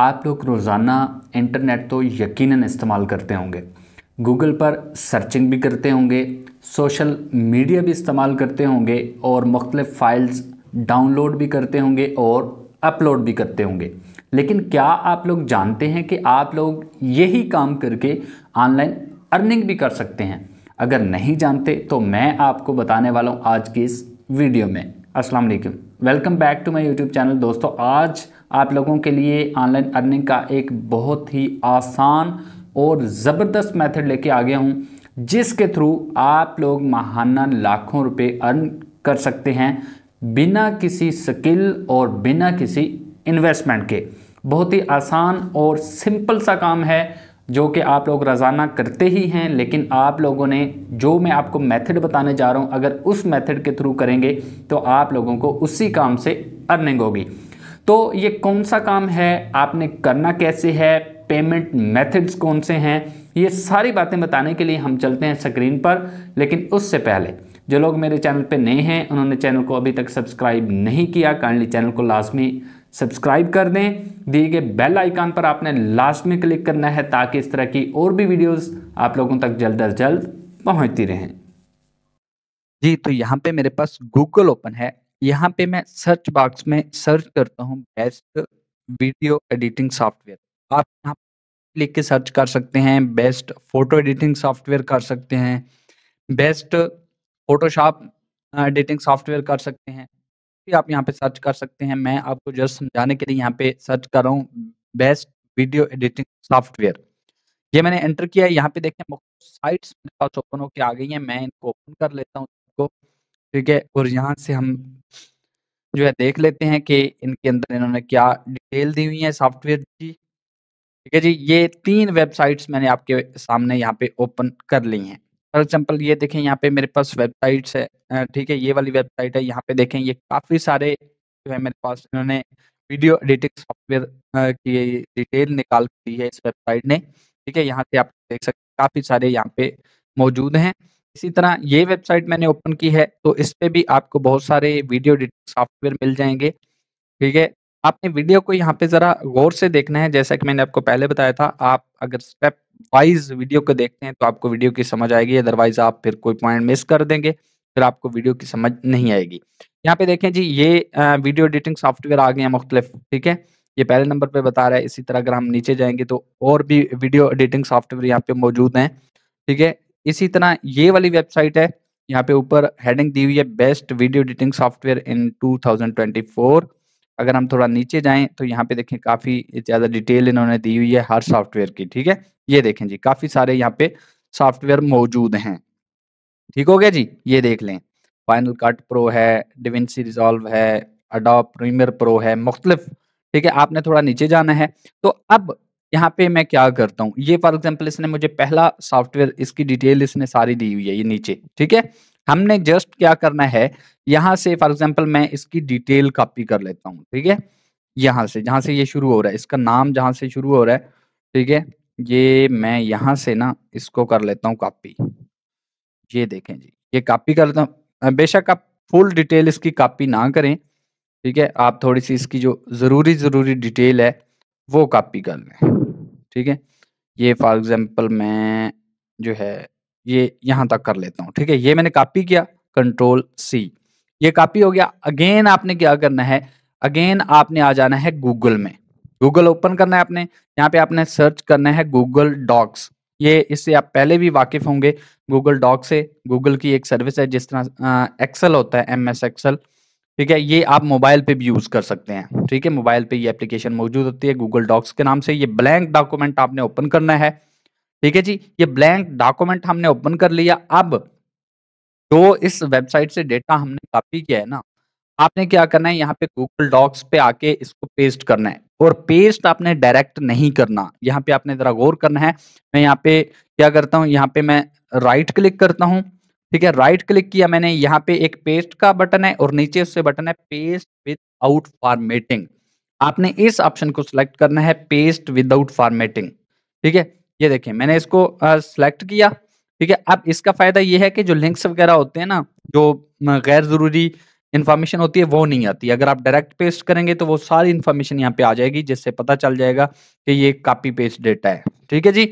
आप लोग रोज़ाना इंटरनेट तो यकीनन इस्तेमाल करते होंगे गूगल पर सर्चिंग भी करते होंगे सोशल मीडिया भी इस्तेमाल करते होंगे और मुख्तलिफ़ फ़ाइल्स डाउनलोड भी करते होंगे और अपलोड भी करते होंगे लेकिन क्या आप लोग जानते हैं कि आप लोग यही काम करके ऑनलाइन अर्निंग भी कर सकते हैं अगर नहीं जानते तो मैं आपको बताने वाला हूँ आज की इस वीडियो में Aslam welcome back to my YouTube channel दोस्तों आज आप लोगों के लिए ऑनलाइन अर्निंग का एक बहुत ही आसान और ज़बरदस्त मेथड लेके आ गया हूँ जिसके थ्रू आप लोग माहाना लाखों रुपए अर्न कर सकते हैं बिना किसी स्किल और बिना किसी इन्वेस्टमेंट के बहुत ही आसान और सिंपल सा काम है जो कि आप लोग रोज़ाना करते ही हैं लेकिन आप लोगों ने जो मैं आपको मेथड बताने जा रहा हूँ अगर उस मेथड के थ्रू करेंगे तो आप लोगों को उसी काम से अर्निंग होगी तो ये कौन सा काम है आपने करना कैसे है पेमेंट मेथड्स कौन से हैं ये सारी बातें बताने के लिए हम चलते हैं स्क्रीन पर लेकिन उससे पहले जो लोग मेरे चैनल पे नए हैं उन्होंने चैनल को अभी तक सब्सक्राइब नहीं किया काइंडली चैनल को लाजमी सब्सक्राइब कर दें दिए गए बेल आइकान पर आपने लास्ट में क्लिक करना है ताकि इस तरह की और भी वीडियोस आप लोगों तक जल्द अज जल्द पहुंचती रहें जी तो यहाँ पे मेरे पास गूगल ओपन है यहाँ पे मैं सर्च बॉक्स में सर्च करता हूँ बेस्ट वीडियो एडिटिंग सॉफ्टवेयर आप यहाँ क्लिक के सर्च कर सकते हैं बेस्ट फोटो एडिटिंग सॉफ्टवेयर कर सकते हैं बेस्ट फोटोशॉप एडिटिंग सॉफ्टवेयर कर सकते हैं भी आप यहाँ पे सर्च कर सकते हैं मैं आपको जस्ट समझाने के लिए यहाँ पे सर्च कर रहा हूँ बेस्ट वीडियो एडिटिंग सॉफ्टवेयर ये मैंने एंटर किया है यहाँ पे देखें साइट्स मेरे पास ओपन होकर आ गई हैं मैं इनको ओपन कर लेता हूँ ठीक है और यहाँ से हम जो है देख लेते हैं कि इनके अंदर इन्होंने क्या डिटेल दी हुई है सॉफ्टवेयर की ठीक है जी ये तीन वेबसाइट्स मैंने आपके सामने यहाँ पे ओपन कर ली हैं फॉर एग्जाम्पल ये देखें यहाँ पे मेरे पास वेबसाइट्स है ठीक है ये वाली वेबसाइट है यहाँ पे देखें ये काफ़ी सारे जो है मेरे पास इन्होंने वीडियो एडिटिंग सॉफ्टवेयर की डिटेल निकाल दी है इस वेबसाइट ने ठीक है यहाँ से आप देख सकते काफ़ी सारे यहाँ पे मौजूद हैं इसी तरह ये वेबसाइट मैंने ओपन की है तो इस पर भी आपको बहुत सारे वीडियो एडिटिंग सॉफ्टवेयर मिल जाएंगे ठीक है आपने वीडियो को यहाँ पे जरा गौर से देखना है जैसा कि मैंने आपको पहले बताया था आप अगर स्टेप वाइज वीडियो को देखते हैं तो आपको वीडियो की समझ आएगी अदरवाइज आप फिर कोई पॉइंट मिस कर देंगे फिर आपको वीडियो की समझ नहीं आएगी यहाँ पे देखें जी ये वीडियो एडिटिंग सॉफ्टवेयर आ गए हैं मुख्तलिफ ठीक है ये पहले नंबर पे बता रहा है इसी तरह अगर हम नीचे जाएंगे तो और भी वीडियो एडिटिंग सॉफ्टवेयर यहाँ पे मौजूद हैं ठीक है इसी तरह ये वाली वेबसाइट है यहाँ पे ऊपर हेडिंग दी हुई है best video editing software in 2024 अगर हम थोड़ा नीचे जाएं तो यहाँ पे देखें काफी ज्यादा डिटेल इन्होंने दी हुई है हर सॉफ्टवेयर की ठीक है ये देखें जी काफी सारे यहाँ पे सॉफ्टवेयर मौजूद हैं ठीक हो गया जी ये देख लें फाइनल कट प्रो है डिविंसी रिजॉल्व है अडोप प्रीमियर प्रो है मुख्तलिफ ठीक है आपने थोड़ा नीचे जाना है तो अब यहाँ पे मैं क्या करता हूँ ये फॉर एग्जाम्पल इसने मुझे पहला सॉफ्टवेयर इसकी डिटेल इसने सारी दी हुई है ये नीचे ठीक है हमने जस्ट क्या करना है यहाँ से फॉर एग्जाम्पल मैं इसकी डिटेल कॉपी कर लेता हूँ ठीक है यहाँ से जहाँ से ये शुरू हो रहा है इसका नाम जहाँ से शुरू हो रहा है ठीक है ये मैं यहाँ से ना इसको कर लेता हूँ कॉपी ये देखें जी ये कॉपी कर लेता हूँ बेशक आप फुल डिटेल इसकी कॉपी ना करें ठीक है आप थोड़ी सी इसकी जो ज़रूरी ज़रूरी डिटेल है वो कॉपी कर लें ठीक है ये फॉर एग्जाम्पल मैं जो है ये यहाँ तक कर लेता हूँ ठीक है ये मैंने कॉपी किया कंट्रोल सी ये कॉपी हो गया अगेन आपने क्या करना है अगेन आपने आ जाना है गूगल में गूगल ओपन करना है आपने यहाँ पे आपने सर्च करना है गूगल डॉक्स ये इससे आप पहले भी वाकिफ होंगे गूगल डॉक्स से गूगल की एक सर्विस है जिस तरह एक्सेल होता है एम एस एक्सेल ठीक है ये आप मोबाइल पे भी यूज कर सकते हैं ठीक है मोबाइल पे ये एप्लीकेशन मौजूद होती है गूगल डॉक्स के नाम से ये ब्लैंक डॉक्यूमेंट आपने ओपन करना है ठीक है जी ये ब्लैंक डॉक्यूमेंट हमने ओपन कर लिया अब जो तो इस वेबसाइट से डेटा हमने कॉपी किया है ना आपने क्या करना है यहाँ पे गूगल डॉक्स पे आके इसको पेस्ट करना है और पेस्ट आपने डायरेक्ट नहीं करना यहाँ पे आपने जरा गौर करना है मैं यहाँ पे क्या करता हूँ यहाँ पे मैं राइट क्लिक करता हूँ ठीक है राइट क्लिक किया मैंने यहाँ पे एक पेस्ट का बटन है और नीचे उससे बटन है पेस्ट विदाउट फॉर्मेटिंग आपने इस ऑप्शन को सिलेक्ट करना है पेस्ट विदाउट फॉर्मेटिंग ठीक है ये देखिए मैंने इसको सिलेक्ट किया ठीक है अब इसका फायदा ये है कि जो लिंक्स वगैरह होते हैं ना जो गैर जरूरी इन्फॉर्मेशन होती है वो नहीं आती अगर आप डायरेक्ट पेस्ट करेंगे तो वो सारी इन्फॉर्मेशन यहाँ पे आ जाएगी जिससे पता चल जाएगा कि ये कॉपी पेस्ट डेटा है ठीक है जी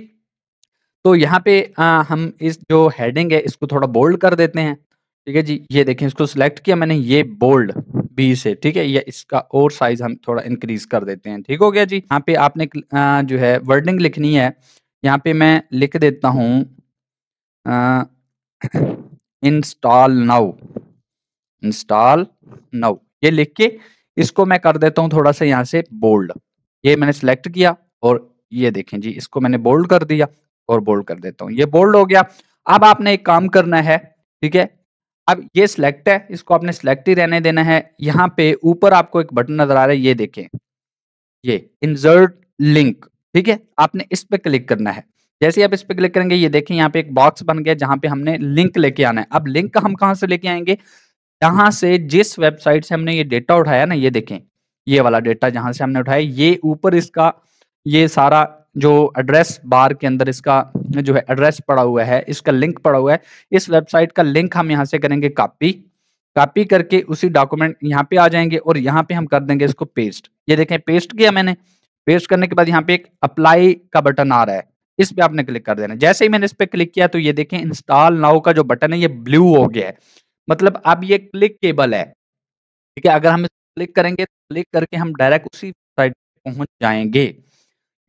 तो यहाँ पे आ, हम इस जो हेडिंग है इसको थोड़ा बोल्ड कर देते हैं ठीक है जी ये देखें इसको सिलेक्ट किया मैंने ये बोल्ड बी से ठीक है या इसका और साइज हम थोड़ा इंक्रीज कर देते हैं ठीक हो गया जी यहाँ पे आपने आ, जो है वर्डिंग लिखनी है यहाँ पे मैं लिख देता हूँ इंस्टॉल नाउ इंस्टॉल नाउ ये लिख के इसको मैं कर देता हूँ थोड़ा सा यहाँ से बोल्ड ये मैंने सिलेक्ट किया और ये देखें जी इसको मैंने बोल्ड कर दिया और बोल्ड कर देता हूँ ये बोल्ड हो गया अब आपने एक काम करना है ठीक है अब ये सिलेक्ट है इसको आपने सिलेक्ट ही रहने देना है यहाँ पे ऊपर आपको एक बटन नजर आ रहा है ये देखें ये इंसर्ट लिंक ठीक है आपने इस पे क्लिक करना है जैसे आप इस पे क्लिक करेंगे ये देखें यहाँ पे एक बॉक्स बन गया जहां पे हमने लिंक लेके आना है अब लिंक हम कहाँ से लेके आएंगे यहां से जिस वेबसाइट से हमने ये डेटा उठाया ना ये देखें ये वाला डेटा जहां से हमने उठाया ये ऊपर इसका ये सारा जो एड्रेस बार के अंदर इसका जो है एड्रेस पड़ा हुआ है इसका लिंक पड़ा हुआ है इस वेबसाइट का लिंक हम यहाँ से करेंगे कॉपी कॉपी करके उसी डॉक्यूमेंट यहाँ पे आ जाएंगे और यहाँ पे हम कर देंगे इसको पेस्ट ये देखें पेस्ट किया मैंने पेस्ट करने के बाद यहाँ पे एक अप्लाई का बटन आ रहा है इस पे आपने क्लिक कर देना जैसे ही मैंने इस पे क्लिक किया तो ये देखें इंस्टॉल नाउ का जो बटन है ये ब्लू हो गया है मतलब अब ये क्लिक केबल है ठीक है अगर हम क्लिक करेंगे क्लिक तो करके हम डायरेक्ट उसी साइट पहुंच जाएंगे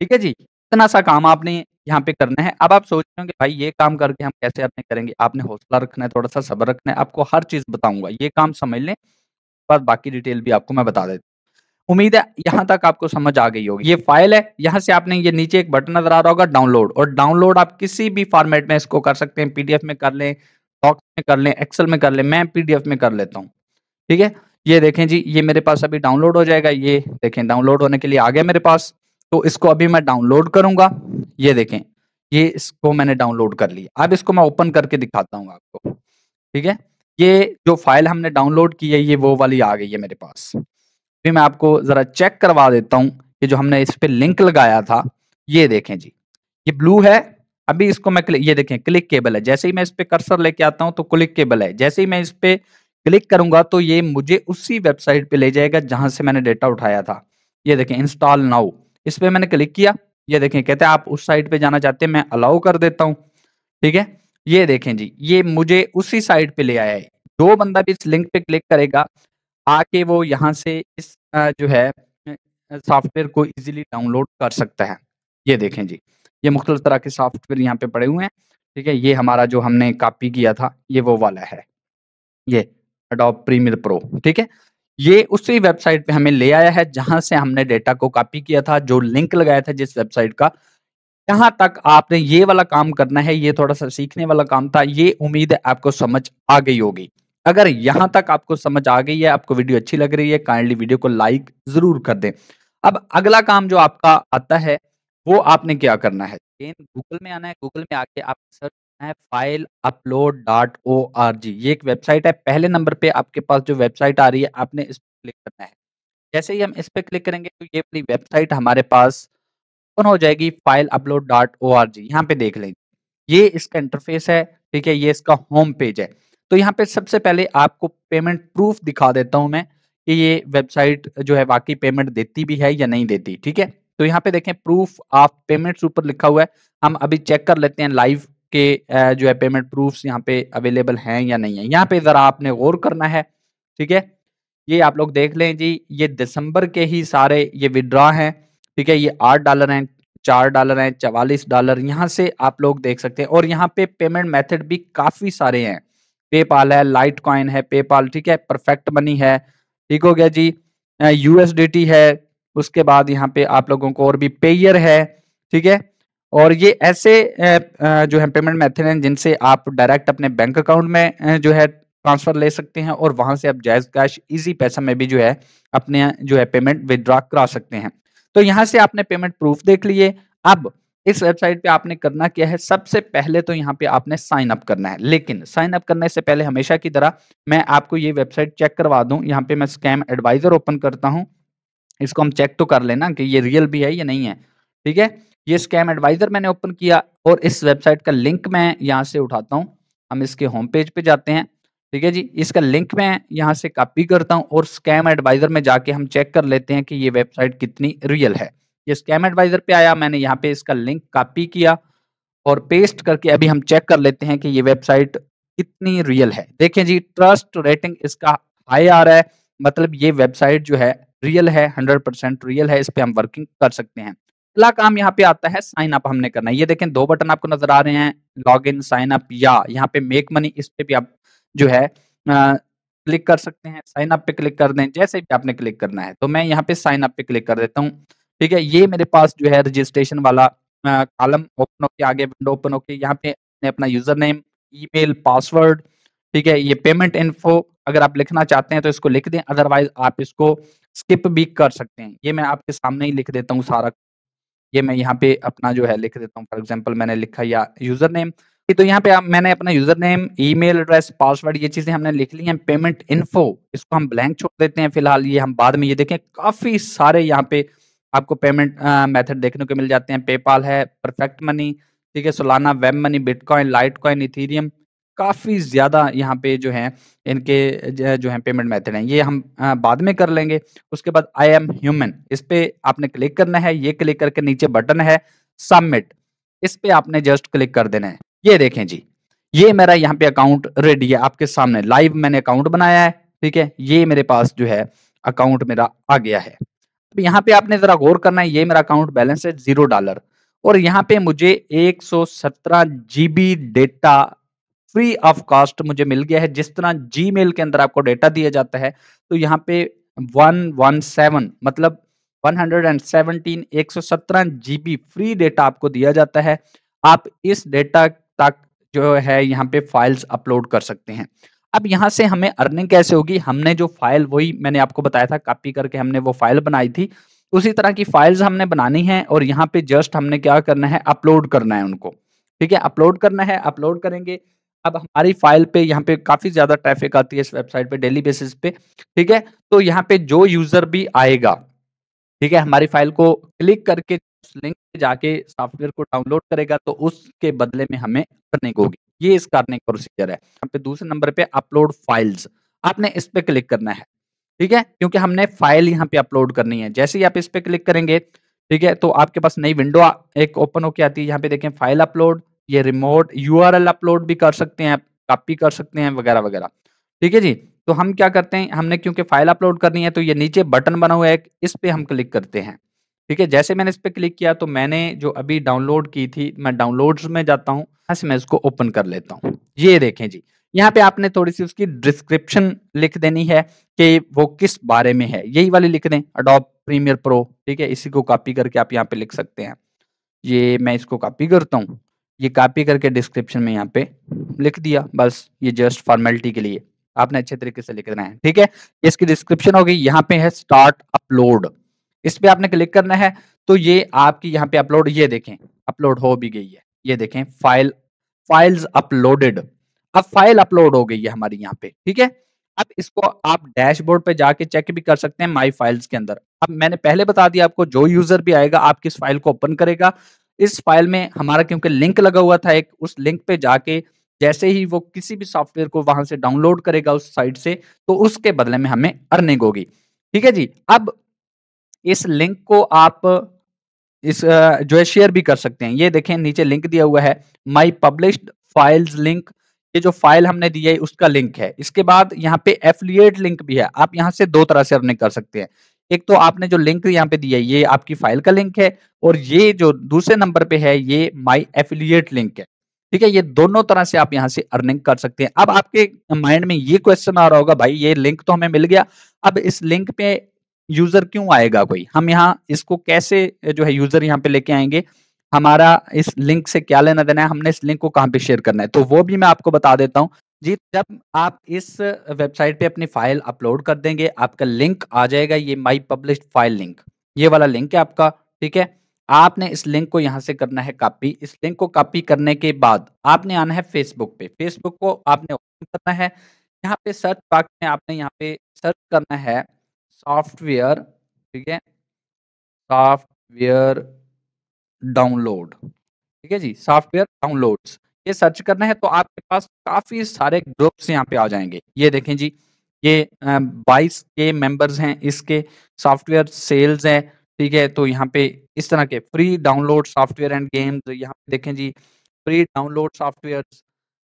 ठीक है जी इतना सा काम आपने यहाँ पे करना है अब आप सोच रहे कि भाई ये काम करके हम कैसे अपने करेंगे आपने हौसला रखना है थोड़ा सा सब्र रखना है आपको हर चीज बताऊंगा ये काम समझ लें बस बाकी डिटेल भी आपको मैं बता देता उम्मीद है यहाँ तक आपको समझ आ गई होगी ये फाइल है यहाँ से आपने ये नीचे एक बटन नजर आ रहा होगा डाउनलोड और डाउनलोड आप किसी भी फॉर्मेट में इसको कर सकते हैं पीडीएफ में कर लें डॉक्स में कर लें एक्सेल में कर लें मैं पीडीएफ में कर लेता हूँ ठीक है ये देखें जी ये मेरे पास अभी डाउनलोड हो जाएगा ये देखें डाउनलोड होने के लिए आ गया मेरे पास तो इसको अभी मैं डाउनलोड करूंगा ये देखें ये इसको मैंने डाउनलोड कर लिया अब इसको मैं ओपन करके दिखाता हूँ आपको ठीक है ये जो फाइल हमने डाउनलोड की है ये वो वाली आ गई है मेरे पास अभी मैं आपको ज़रा चेक करवा देता हूँ कि जो हमने इस पर लिंक लगाया था ये देखें जी ये ब्लू है अभी इसको मैं क्लिक ये देखें क्लिक केबल है जैसे ही मैं इस पर कर्सर लेके आता हूँ तो क्लिक केबल है जैसे ही मैं इस पर क्लिक करूंगा तो ये मुझे उसी वेबसाइट पे ले जाएगा जहां से मैंने डेटा उठाया था ये देखें इंस्टॉल नाउ इस पर मैंने क्लिक किया ये देखें कहते हैं आप उस साइट पे जाना चाहते हैं मैं अलाउ कर देता हूँ ठीक है ये देखें जी ये मुझे उसी साइट पे ले आया है जो बंदा भी इस लिंक पे क्लिक करेगा आके वो यहाँ से इस जो है सॉफ्टवेयर को इजीली डाउनलोड कर सकता है ये देखें जी ये मुख्तल तरह के सॉफ्टवेयर यहाँ पे पड़े हुए हैं ठीक है ये हमारा जो हमने कापी किया था ये वो वाला है ये अडोप प्रीमियर प्रो ठीक है ये उसी वेबसाइट पे हमें ले आया है जहां से हमने डेटा को कॉपी किया था जो लिंक लगाया था जिस वेबसाइट का यहां तक आपने ये वाला काम करना है ये थोड़ा सा सीखने वाला काम था ये उम्मीद है आपको समझ आ गई होगी अगर यहाँ तक आपको समझ आ गई है आपको वीडियो अच्छी लग रही है काइंडली वीडियो को लाइक जरूर कर दें अब अगला काम जो आपका आता है वो आपने क्या करना है गूगल में आना है गूगल में आके आप सर्च है file upload dot O R G ये एक वेबसाइट है पहले नंबर पे आपके पास जो वेबसाइट आ रही है आपने इस पर क्लिक करना है जैसे ही हम इस पर क्लिक करेंगे तो ये अपनी वेबसाइट हमारे पास ओपन हो जाएगी file upload dot O R G यहाँ पे देख लेंगे ये इसका इंटरफेस है ठीक है ये इसका होम पेज है तो यहाँ पे सबसे पहले आपको पेमेंट प्रूफ दिखा देता हूँ मैं कि ये वेबसाइट जो है वाकई पेमेंट देती भी है या नहीं देती ठीक है तो यहाँ पे देखें प्रूफ ऑफ पेमेंट्स ऊपर लिखा हुआ है हम अभी चेक कर लेते हैं लाइव के जो है पेमेंट प्रूफ्स यहाँ पे अवेलेबल हैं या नहीं है यहाँ पे ज़रा आपने गौर करना है ठीक है ये आप लोग देख लें जी ये दिसंबर के ही सारे ये विड्रॉ हैं ठीक है ये आठ डॉलर हैं चार डॉलर हैं चवालीस डॉलर यहाँ से आप लोग देख सकते हैं और यहाँ पे पेमेंट मेथड भी काफ़ी सारे हैं पेपाल है लाइट कॉइन है पेपाल ठीक है परफेक्ट मनी है ठीक हो गया जी यूएसडीटी है उसके बाद यहाँ पे आप लोगों को और भी पेयर है ठीक है और ये ऐसे जो है पेमेंट मेथड हैं जिनसे आप डायरेक्ट अपने बैंक अकाउंट में जो है ट्रांसफर ले सकते हैं और वहां से आप जायज कैश इजी पैसा में भी जो है अपने जो है पेमेंट विदड्रॉ करा सकते हैं तो यहाँ से आपने पेमेंट प्रूफ देख लिए अब इस वेबसाइट पे आपने करना क्या है सबसे पहले तो यहाँ पे आपने साइन अप करना है लेकिन साइन अप करने से पहले हमेशा की तरह मैं आपको ये वेबसाइट चेक करवा दूं यहाँ पे मैं स्कैम एडवाइजर ओपन करता हूँ इसको हम चेक तो कर लेना कि ये रियल भी है या नहीं है ठीक है ये स्कैम एडवाइजर मैंने ओपन किया और इस वेबसाइट का लिंक मैं यहाँ से उठाता हूँ हम इसके होम पेज पे जाते हैं ठीक है जी इसका लिंक मैं यहाँ से कॉपी करता हूँ और स्कैम एडवाइजर में जाके हम चेक कर लेते हैं कि ये वेबसाइट कितनी रियल है ये स्कैम एडवाइजर पे आया मैंने यहाँ पे इसका लिंक कॉपी किया और पेस्ट करके अभी हम चेक कर लेते हैं कि ये वेबसाइट कितनी रियल है देखें जी ट्रस्ट रेटिंग इसका हाई आ रहा है मतलब ये वेबसाइट जो है रियल है हंड्रेड परसेंट रियल है इस पर हम वर्किंग कर सकते हैं अगला काम यहाँ पे आता है साइन अप हमने करना है ये देखें दो बटन आपको नजर आ रहे हैं लॉग इन साइन अप या यहाँ पे मेक मनी इस पे भी आप जो है आ, क्लिक कर सकते हैं साइन अप पे क्लिक कर दें जैसे भी आपने क्लिक करना है तो मैं यहाँ पे साइन अप पे क्लिक कर देता हूँ ठीक है ये मेरे पास जो है रजिस्ट्रेशन वाला कॉलम ओपन होके आगे विंडो ओपन होके यहाँ पे ने अपना यूजर नेम ईमेल पासवर्ड ठीक है ये पेमेंट इन्फो अगर आप लिखना चाहते हैं तो इसको लिख दें अदरवाइज आप इसको स्किप भी कर सकते हैं ये मैं आपके सामने ही लिख देता हूँ सारा ये मैं यहाँ पे अपना जो है लिख देता हूँ फॉर एग्जाम्पल मैंने लिखा या यूजर नेम तो यहाँ पे आप मैंने अपना user name email address password ये चीजें हमने लिख ली हैं पेमेंट इन्फो इसको हम ब्लैंक छोड़ देते हैं फिलहाल ये हम बाद में ये देखें काफी सारे यहाँ पे आपको पेमेंट मेथड देखने को मिल जाते हैं पेपाल है परफेक्ट मनी ठीक है Solana web money bitcoin litecoin Ethereum काफ़ी ज़्यादा यहाँ पे जो है इनके जो है पेमेंट मेथड हैं ये हम बाद में कर लेंगे उसके बाद आई एम ह्यूमन इस पर आपने क्लिक करना है ये क्लिक करके नीचे बटन है सबमिट इस पर आपने जस्ट क्लिक कर देना है ये देखें जी ये मेरा यहाँ पे अकाउंट रेडी है आपके सामने लाइव मैंने अकाउंट बनाया है ठीक है ये मेरे पास जो है अकाउंट मेरा आ गया है तो यहाँ पे आपने जरा गौर करना है ये मेरा अकाउंट बैलेंस है जीरो डॉलर और यहाँ पे मुझे 117 GB data free of cost मुझे मिल गया है जिस तरह जी के अंदर आपको डेटा दिया जाता है तो यहाँ पे वन वन सेवन मतलब 117 117 जीबी फ्री डेटा आपको दिया जाता है आप इस डेटा तक जो है यहाँ पे फाइल्स अपलोड कर सकते हैं अब यहाँ से हमें अर्निंग कैसे होगी हमने जो फाइल वही मैंने आपको बताया था कॉपी करके हमने वो फाइल बनाई थी उसी तरह की फाइल्स हमने बनानी है और यहाँ पे जस्ट हमने क्या करना है अपलोड करना है उनको ठीक है अपलोड करना है अपलोड करेंगे अब हमारी फाइल पे यहाँ पे काफी ज्यादा ट्रैफिक आती है इस वेबसाइट पे डेली बेसिस पे ठीक है तो यहाँ पे जो यूजर भी आएगा ठीक है हमारी फाइल को क्लिक करके उस लिंक पे जाके सॉफ्टवेयर को डाउनलोड करेगा तो उसके बदले में हमें को होगी ये इस कारण प्रोसीजर है यहाँ पे दूसरे नंबर पे अपलोड फाइल्स आपने इस पे क्लिक करना है ठीक है क्योंकि हमने फाइल यहाँ पे अपलोड करनी है जैसे ही आप इस पे क्लिक करेंगे ठीक है तो आपके पास नई विंडो एक ओपन होके आती है यहाँ पे देखें फाइल अपलोड ये रिमोट यू अपलोड भी कर सकते हैं कॉपी कर सकते हैं वगैरह वगैरह ठीक है जी तो हम क्या करते हैं हमने क्योंकि फाइल अपलोड करनी है तो ये नीचे बटन बना हुआ है इस पर हम क्लिक करते हैं ठीक है जैसे मैंने इस पर क्लिक किया तो मैंने जो अभी डाउनलोड की थी मैं डाउनलोड में जाता हूँ यहाँ मैं इसको ओपन कर लेता हूँ ये देखें जी यहाँ पे आपने थोड़ी सी उसकी डिस्क्रिप्शन लिख देनी है कि वो किस बारे में है यही वाली लिख दें अडोप प्रीमियर प्रो ठीक है इसी को कॉपी करके आप यहाँ पे लिख सकते हैं ये मैं इसको कॉपी करता हूँ ये कॉपी करके डिस्क्रिप्शन में यहाँ पे लिख दिया बस ये जस्ट फॉर्मेलिटी के लिए आपने अच्छे तरीके से लिख देना है ठीक है इसकी डिस्क्रिप्शन होगी यहाँ पे है स्टार्ट अपलोड इस पे आपने क्लिक करना है तो ये आपकी यहाँ पे अपलोड ये देखें अपलोड हो भी गई है ये देखें फाइल फाइल्स अपलोडेड अब फाइल अपलोड हो गई है हमारी यहाँ पे ठीक है अब इसको आप डैशबोर्ड पे जाके चेक भी कर सकते हैं माय फाइल्स के अंदर अब मैंने पहले बता दिया आपको जो यूजर भी आएगा आप किस फाइल को ओपन करेगा इस फाइल में हमारा क्योंकि लिंक लगा हुआ था एक उस लिंक पे जाके जैसे ही वो किसी भी सॉफ्टवेयर को वहां से डाउनलोड करेगा उस साइट से तो उसके बदले में हमें अर्निंग होगी ठीक है जी अब इस लिंक को आप इस जो है शेयर भी कर सकते हैं ये देखें नीचे लिंक दिया हुआ है माई पब्लिश्ड फाइल्स लिंक ये जो फाइल हमने दी है उसका लिंक है इसके बाद यहाँ पे एफिलिएट लिंक भी है आप यहाँ से दो तरह से अर्निंग कर सकते हैं एक तो आपने जो लिंक यहाँ पे दिया है ये आपकी फाइल का लिंक है और ये जो दूसरे नंबर पे है ये माई एफिलियट लिंक है ठीक है ये दोनों तरह से आप यहाँ से अर्निंग कर सकते हैं अब आपके माइंड में ये क्वेश्चन आ रहा होगा भाई ये लिंक तो हमें मिल गया अब इस लिंक पे यूजर क्यों आएगा कोई हम यहाँ इसको कैसे जो है यूजर यहाँ पे लेके आएंगे हमारा इस लिंक से क्या लेना देना है हमने इस लिंक को कहाँ पे शेयर करना है तो वो भी मैं आपको बता देता हूँ जी, जब आप इस वेबसाइट पे अपनी फाइल अपलोड कर देंगे, आपका लिंक आ जाएगा ये माई पब्लिश्ड फाइल लिंक, ये वाला लिंक है आपका, ठीक है? आपने इस लिंक को यहाँ से करना है कॉपी, इस लिंक को कॉपी करने के बाद आपने आना है फेसबुक पे, फेसबुक को आपने ओपन करना है, यहाँ पे सर्च बॉक्स में आपने यहाँ पे सर्च करना है सॉफ्टवेयर, ठीक है? सॉफ्टवेयर डाउनलोड, ठीक है जी? सॉफ्टवेयर डाउनलोड्स ये सर्च करना है तो आपके पास काफ़ी सारे ग्रुप्स यहाँ पे आ जाएंगे ये देखें जी ये बाईस के मेंबर्स हैं इसके सॉफ्टवेयर सेल्स हैं ठीक है तो यहाँ पे इस तरह के free download software and games यहाँ पे देखें जी free download software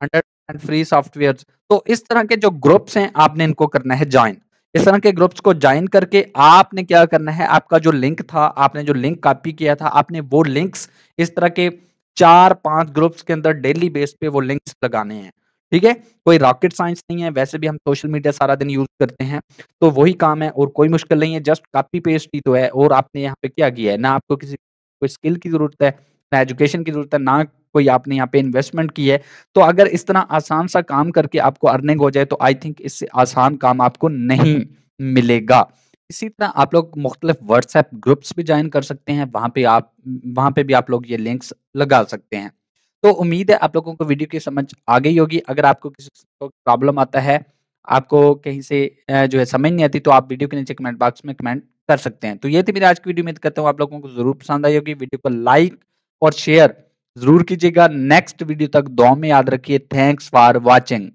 hundred and free software तो इस तरह के जो ग्रुप्स हैं आपने इनको करना है ज्वाइन इस तरह के ग्रुप्स को ज्वाइन करके आपने क्या करना है आपका जो लिंक था आपने जो लिंक कॉपी किया था आपने वो लिंक्स इस तरह के चार पांच ग्रुप्स के अंदर डेली बेस पे वो लिंक्स लगाने हैं ठीक है कोई रॉकेट साइंस नहीं है वैसे भी हम सोशल मीडिया सारा दिन यूज करते हैं तो वही काम है और कोई मुश्किल नहीं है जस्ट कॉपी पेस्ट ही तो है और आपने यहाँ पे क्या किया है ना आपको किसी कोई स्किल की जरूरत है ना एजुकेशन की जरूरत है ना कोई आपने यहाँ पे इन्वेस्टमेंट की है तो अगर इस तरह आसान सा काम करके आपको अर्निंग हो जाए तो आई थिंक इससे आसान काम आपको नहीं मिलेगा इसी तरह आप लोग मुख्तलिफ व्हाट्सएप ग्रुप्स भी ज्वाइन कर सकते हैं वहाँ पे आप वहाँ पे भी आप लोग ये लिंक्स लगा सकते हैं तो उम्मीद है आप लोगों को वीडियो की समझ आ गई होगी अगर आपको किसी को प्रॉब्लम आता है आपको कहीं से जो है समझ नहीं आती तो आप वीडियो के नीचे कमेंट बॉक्स में कमेंट कर सकते हैं तो ये थी मेरी आज की वीडियो में करता हूँ आप लोगों को जरूर पसंद आई होगी वीडियो को लाइक और शेयर जरूर कीजिएगा नेक्स्ट वीडियो तक दो में याद रखिए थैंक्स फॉर वॉचिंग